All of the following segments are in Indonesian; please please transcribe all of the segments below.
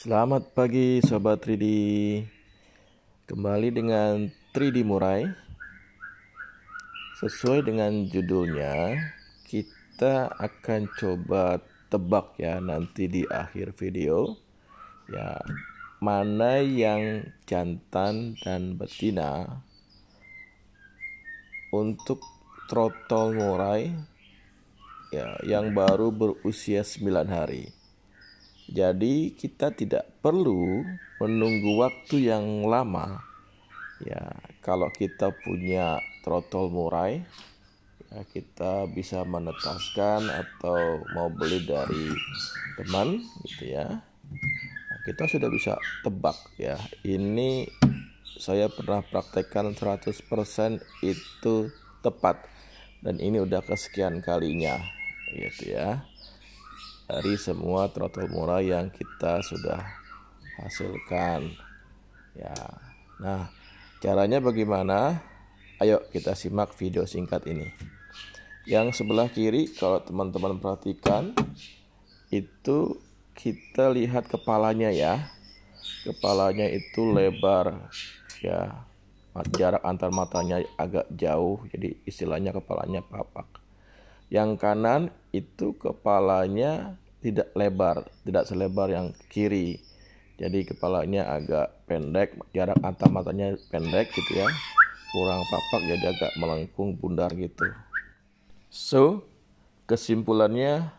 Selamat pagi Sobat 3D Kembali dengan 3D Murai Sesuai dengan judulnya Kita akan coba tebak ya nanti di akhir video Ya mana yang jantan dan betina Untuk trotol murai ya, yang baru berusia 9 hari jadi kita tidak perlu menunggu waktu yang lama. Ya, kalau kita punya trotol murai, ya kita bisa menetaskan atau mau beli dari teman gitu ya. kita sudah bisa tebak ya. Ini saya pernah praktekkan 100% itu tepat dan ini udah kesekian kalinya gitu ya dari semua trotol murah yang kita sudah hasilkan ya nah caranya bagaimana ayo kita simak video singkat ini yang sebelah kiri kalau teman-teman perhatikan itu kita lihat kepalanya ya kepalanya itu lebar ya jarak antar matanya agak jauh jadi istilahnya kepalanya papak yang kanan itu kepalanya tidak lebar, tidak selebar yang kiri. Jadi kepalanya agak pendek, jarak antar matanya pendek gitu ya. Kurang papak jadi agak melengkung bundar gitu. So, kesimpulannya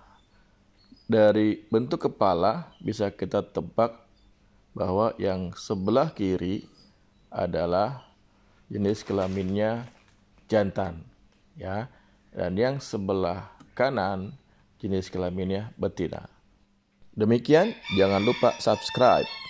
dari bentuk kepala bisa kita tebak bahwa yang sebelah kiri adalah jenis kelaminnya jantan ya dan yang sebelah kanan jenis kelaminnya betina. Demikian, jangan lupa subscribe.